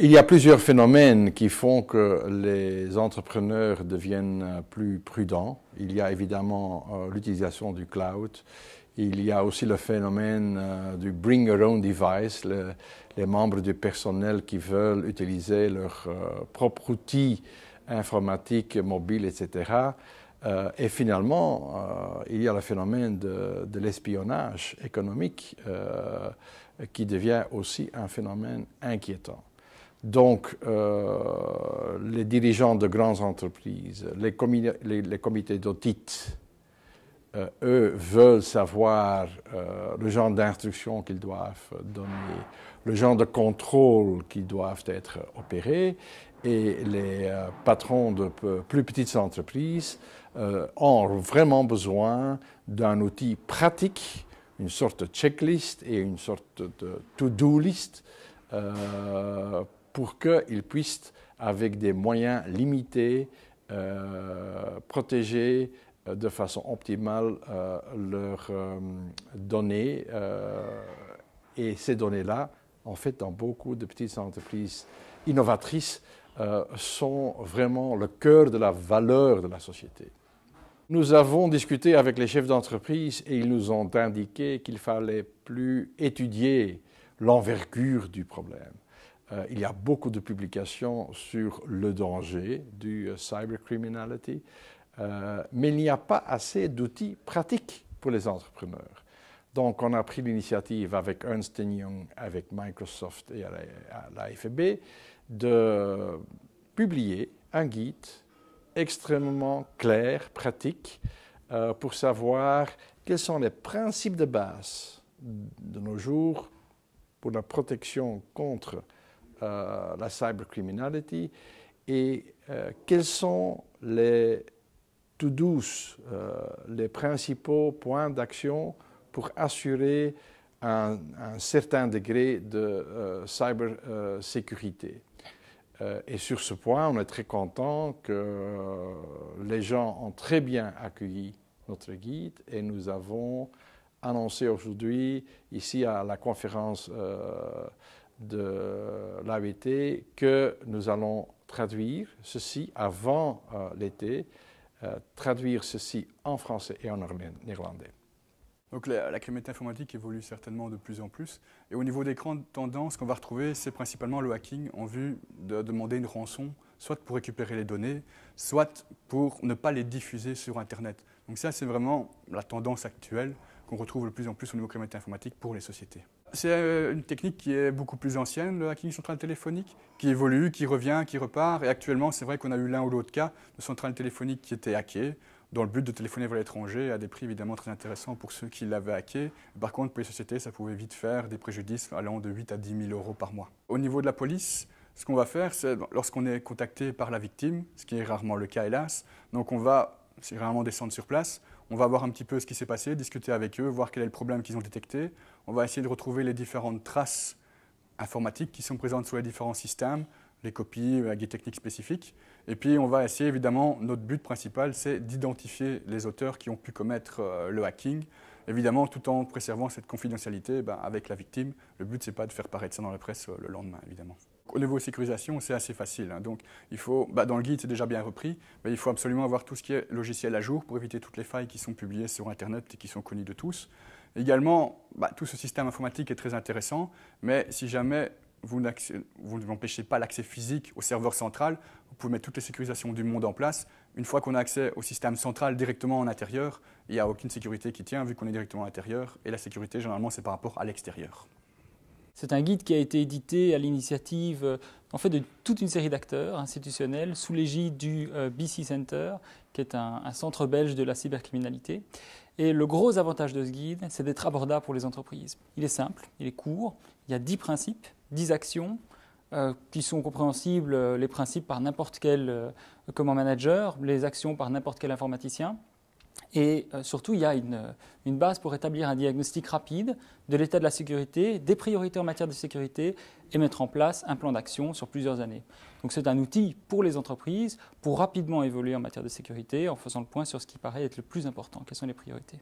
Il y a plusieurs phénomènes qui font que les entrepreneurs deviennent plus prudents. Il y a évidemment euh, l'utilisation du cloud. Il y a aussi le phénomène euh, du bring your own device, les membres du personnel qui veulent utiliser leur euh, propre outil informatique, mobile, etc. et finalement, il y a le phénomène de, l'espionnage économique qui devient aussi un phénomène inquiétant. Donc, euh, les dirigeants de grandes entreprises, les, les, comités d'audit, euh, eux veulent savoir euh, le genre d'instruction qu'ils doivent donner, le genre de contrôle qui doivent être opérés. Et les patrons de plus petites entreprises ont vraiment besoin d'un outil pratique, une sorte de checklist et une sorte de to-do list pour qu'ils puissent, avec des moyens limités, euh, protéger euh, de façon optimale euh, leurs données. et ces données-là, en fait, dans beaucoup de petites entreprises innovatrices, sont vraiment le cœur de la valeur de la société. Nous avons discuté avec les chefs d'entreprise et ils nous ont indiqué qu'il fallait plus étudier l'envergure du problème. Euh, il y a beaucoup de publications sur le danger du euh, cybercriminality, euh, mais il n'y a pas assez d'outils pratiques pour les entrepreneurs. Donc, on a pris l'initiative avec Ernst Young, avec Microsoft et à la, de publier un guide extrêmement clair, pratique, pour savoir quels sont les principes de base de nos jours pour la protection contre euh, la cybercriminalité et euh, quels sont les tout douces, euh, les principaux points d'action pour assurer un, certain degré de cybersécurité. et sur ce point, on est très content que les gens ont très bien accueilli notre guide et nous avons annoncé aujourd'hui ici à la conférence de l'AET que nous allons traduire ceci avant euh, l'été, euh, traduire ceci en français et en néerlandais. Donc la, criminalité informatique évolue certainement de plus en plus. Et au niveau des grandes tendances qu'on va retrouver, c'est principalement le hacking en vue de demander une rançon, soit pour récupérer les données, soit pour ne pas les diffuser sur Internet. Donc ça, c'est vraiment la tendance actuelle qu'on retrouve le plus en plus au niveau criminalité informatique pour les sociétés. C'est euh, une technique qui est beaucoup plus ancienne, le hacking central téléphonique, qui évolue, qui revient, qui repart. Et actuellement, c'est vrai qu'on a eu l'un ou l'autre cas de centrales téléphoniques qui étaient hackées, dans le but de téléphoner vers l'étranger, à des prix évidemment très intéressants pour ceux qui l'avaient hacké. Par contre, pour les sociétés, ça pouvait vite faire des préjudices allant de 8 à 10 000 euros par mois. Au niveau de la police, ce qu'on va faire, c'est lorsqu'on est contacté par la victime, ce qui est rarement le cas hélas, donc on va, c'est rarement descendre sur place, on va voir un petit peu ce qui s'est passé, discuter avec eux, voir quel est le problème qu'ils ont détecté. On va essayer de retrouver les différentes traces informatiques qui sont présentes sur les différents systèmes, les copies avec euh, techniques spécifiques. Et puis on va essayer, évidemment, notre but principal, c'est d'identifier les auteurs qui ont pu commettre euh, le hacking. Évidemment, tout en préservant cette confidentialité ben, avec la victime. Le but, ce n'est pas de faire paraître ça dans la presse euh, le lendemain, évidemment au niveau sécurisation, c'est assez facile. Hein. Donc, il faut, bah, dans le guide, c'est déjà bien repris, mais il faut absolument avoir tout ce qui est logiciel à jour pour éviter toutes les failles qui sont publiées sur Internet et qui sont connues de tous. Également, bah, tout ce système informatique est très intéressant, mais si jamais vous vous n'empêchez pas l'accès physique au serveur central, vous pouvez mettre toutes les sécurisations du monde en place. Une fois qu'on a accès au système central directement en intérieur, il n'y a aucune sécurité qui tient vu qu'on est directement à l'intérieur, et la sécurité, généralement, c'est par rapport à l'extérieur. C'est un guide qui a été édité à l'initiative euh, en fait de toute une série d'acteurs institutionnels sous l'égide du euh, BC Center, qui est un, centre belge de la cybercriminalité. Et le gros avantage de ce guide, c'est d'être abordable pour les entreprises. Il est simple, il est court, il y a 10 principes, 10 actions euh, qui sont compréhensibles, les principes par n'importe quel command manager, les actions par n'importe quel informaticien. Et euh, surtout, il y a une, euh, une, base pour établir un diagnostic rapide de l'état de la sécurité, des priorités en matière de sécurité et mettre en place un plan d'action sur plusieurs années. Donc c'est un outil pour les entreprises pour rapidement évoluer en matière de sécurité en faisant le point sur ce qui paraît être le plus important, quelles sont les priorités.